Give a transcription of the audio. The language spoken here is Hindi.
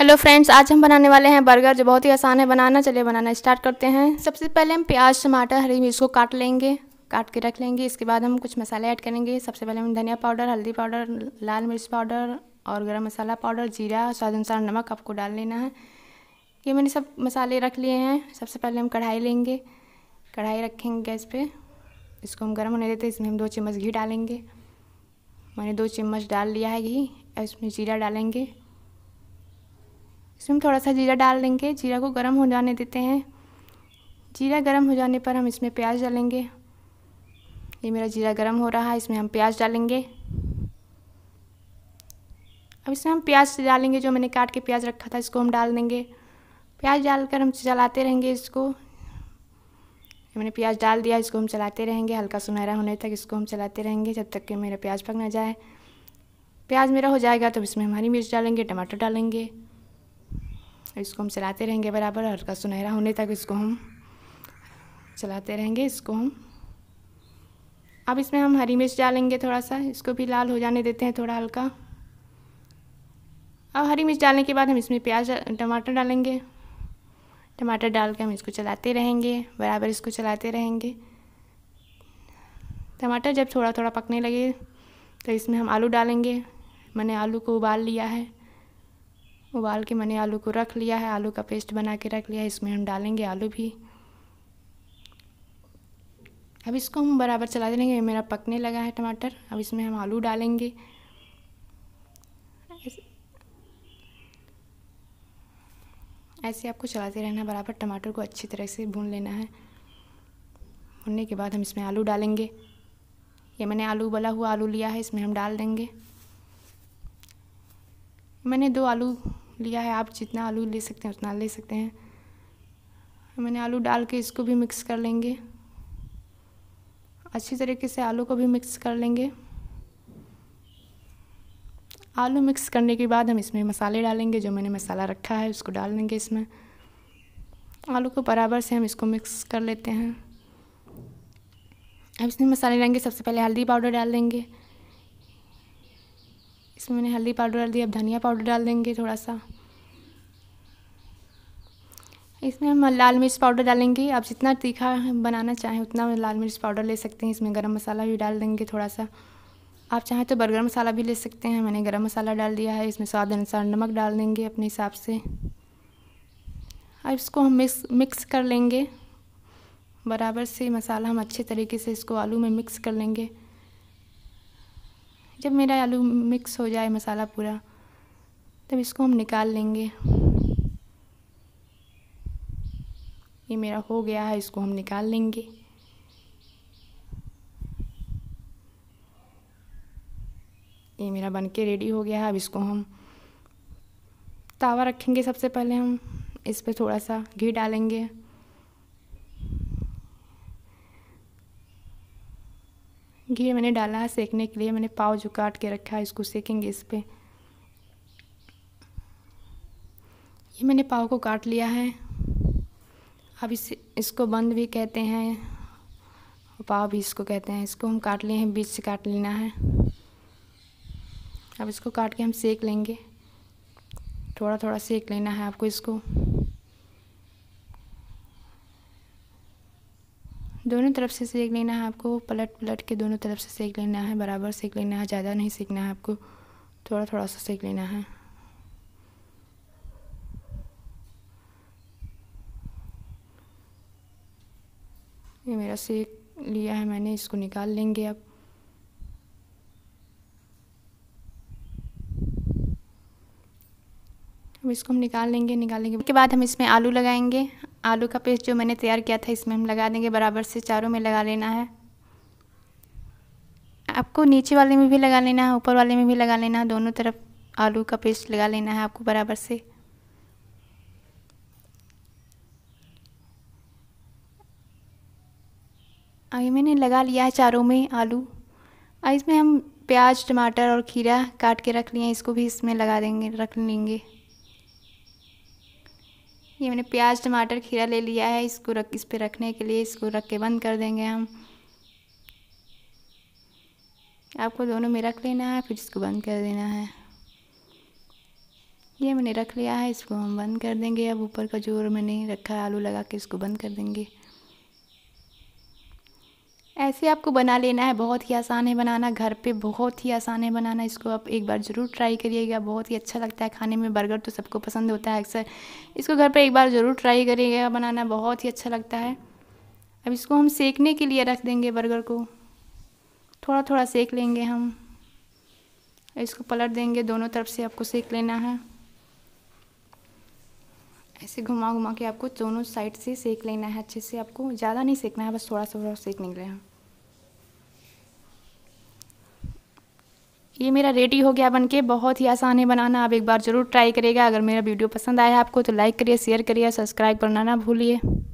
हेलो फ्रेंड्स आज हम बनाने वाले हैं बर्गर जो बहुत ही आसान है बनाना चलिए बनाना स्टार्ट करते हैं सबसे पहले हम प्याज टमाटर हरी मिर्च को काट लेंगे काट के रख लेंगे इसके बाद हम कुछ मसाले ऐड करेंगे सबसे पहले हम धनिया पाउडर हल्दी पाउडर लाल मिर्च पाउडर और गरम मसाला पाउडर जीरा स्वाद अनुसार नमक आपको डाल लेना है ये मैंने सब मसाले रख लिए हैं सबसे पहले हम कढ़ाई लेंगे कढ़ाई रखेंगे गैस पर इसको हम गर्म होने देते हैं इसमें हम दो चम्मच घी डालेंगे मैंने दो चम्मच डाल लिया है घी इसमें जीरा डालेंगे इसमें हम थोड़ा सा जीरा डाल देंगे जीरा को गर्म हो जाने देते हैं जीरा गर्म हो जाने पर हम इसमें प्याज डालेंगे ये मेरा जीरा गर्म हो रहा है इसमें हम प्याज डालेंगे अब इसमें हम प्याज डालेंगे जो मैंने काट के प्याज रखा था इसको हम डाल देंगे प्याज डालकर हम चलाते रहेंगे इसको मैंने प्याज डाल दिया इसको हम चलाते रहेंगे हल्का सुनहरा होने तक इसको हम चलाते रहेंगे जब तक कि मेरा प्याज पक ना जाए प्याज मेरा हो जाएगा तो इसमें हमारी मिर्च डालेंगे टमाटर डालेंगे इसको हम चलाते रहेंगे बराबर हल्का सुनहरा होने तक इसको हम चलाते रहेंगे इसको हम अब इसमें हम हरी मिर्च डालेंगे थोड़ा सा इसको भी लाल हो जाने देते हैं थोड़ा हल्का अब हरी मिर्च डालने के बाद हम इसमें प्याज टमाटर डालेंगे टमाटर डाल के हम इसको चलाते रहेंगे बराबर इसको चलाते रहेंगे टमाटर जब थोड़ा थोड़ा पकने लगे तो इसमें हम आलू डालेंगे मैंने आलू को उबाल लिया है उबाल के मैंने आलू को रख लिया है आलू का पेस्ट बना के रख लिया है इसमें हम डालेंगे आलू भी अब इसको हम बराबर चला देंगे मेरा पकने लगा है टमाटर अब इसमें हम आलू डालेंगे ऐसे आपको चलाते रहना बराबर टमाटर को अच्छी तरह से भून लेना है भूनने के बाद हम इसमें आलू डालेंगे ये मैंने आलू बला हुआ आलू लिया है इसमें हम डाल देंगे मैंने दो आलू लिया है आप जितना आलू ले सकते हैं उतना ले सकते हैं मैंने आलू डाल के इसको भी मिक्स कर लेंगे अच्छी तरीके से आलू को भी मिक्स कर लेंगे आलू मिक्स करने के बाद हम इसमें मसाले डालेंगे जो मैंने मसाला रखा है उसको डाल देंगे इसमें आलू को बराबर से हम इसको मिक्स कर लेते हैं अब इसमें मसाले डालेंगे सबसे पहले हल्दी पाउडर डाल देंगे इसमें मैंने हल्दी पाउडर डाल दिया अब धनिया पाउडर डाल देंगे थोड़ा सा इसमें हम लाल मिर्च पाउडर डालेंगे आप जितना तीखा बनाना चाहें उतना लाल मिर्च पाउडर ले सकते हैं इसमें गरम मसाला भी डाल देंगे थोड़ा सा आप चाहें तो बर्गर मसाला भी ले सकते हैं मैंने गरम मसाला डाल दिया है इसमें स्वाद अनुसार नमक डाल देंगे अपने हिसाब से अब इसको हम मिक्स मिक्स कर लेंगे बराबर से मसाला हम अच्छे तरीके से इसको आलू में मिक्स कर लेंगे जब मेरा आलू मिक्स हो जाए मसाला पूरा तब इसको हम निकाल लेंगे ये मेरा हो गया है इसको हम निकाल लेंगे ये मेरा बन के रेडी हो गया है अब इसको हम तावा रखेंगे सबसे पहले हम इस पर थोड़ा सा घी डालेंगे घी मैंने डाला है सेकने के लिए मैंने पाव जो काट के रखा है इसको सेकेंगे इस पर ये मैंने पाव को काट लिया है अब इस इसको बंद भी कहते हैं पाव भी इसको कहते हैं इसको हम काट लिए हैं बीच से काट लेना है अब इसको काट के हम सेक लेंगे थोड़ा थोड़ा सेक लेना है आपको इसको दोनों तरफ से सेक लेना है आपको पलट पलट के दोनों तरफ से सेक लेना है बराबर सेक लेना है ज़्यादा नहीं सेकना है आपको थोड़ा थोड़ा सा सेक लेना है ये मेरा सेक लिया है मैंने इसको निकाल लेंगे अब अब इसको हम निकाल लेंगे निकालने के बाद हम इसमें आलू लगाएंगे आलू का पेस्ट जो मैंने तैयार किया था इसमें हम लगा देंगे बराबर से चारों में लगा लेना है आपको नीचे वाले में भी लगा लेना है ऊपर वाले में भी लगा लेना है दोनों तरफ आलू का पेस्ट लगा लेना है आपको बराबर से अभी मैंने लगा लिया है चारों में आलू और इसमें हम प्याज टमाटर और खीरा काट के रख लिए इसको भी इसमें लगा देंगे रख लेंगे ये मैंने प्याज टमाटर खीरा ले लिया है इसको रख इस पर रखने के लिए इसको रख के बंद कर देंगे हम आपको दोनों में रख लेना है फिर इसको बंद कर देना है ये मैंने रख लिया है इसको हम बंद कर देंगे अब ऊपर का जो मैंने रखा है आलू लगा के इसको बंद कर देंगे ऐसे आपको बना लेना है बहुत ही आसान है बनाना घर पे बहुत ही आसान है बनाना इसको आप एक बार ज़रूर ट्राई करिएगा बहुत ही अच्छा लगता है खाने में बर्गर तो सबको पसंद होता है अक्सर इसको घर पे एक बार ज़रूर ट्राई करिएगा बनाना बहुत ही अच्छा लगता है अब इसको हम सेकने के लिए रख देंगे बर्गर को थोड़ा थोड़ा सेक लेंगे हम इसको पलट देंगे दोनों तरफ से आपको सेक लेना है ऐसे घुमा घुमा के आपको दोनों साइड से सेक लेना है अच्छे से आपको ज़्यादा नहीं सेकना है बस थोड़ा सा थोड़ा सेक निकले हैं ये मेरा रेडी हो गया बनके बहुत ही आसान है बनाना आप एक बार ज़रूर ट्राई करिएगा अगर मेरा वीडियो पसंद आया आपको तो लाइक करिए शेयर करिए सब्सक्राइब करना ना भूलिए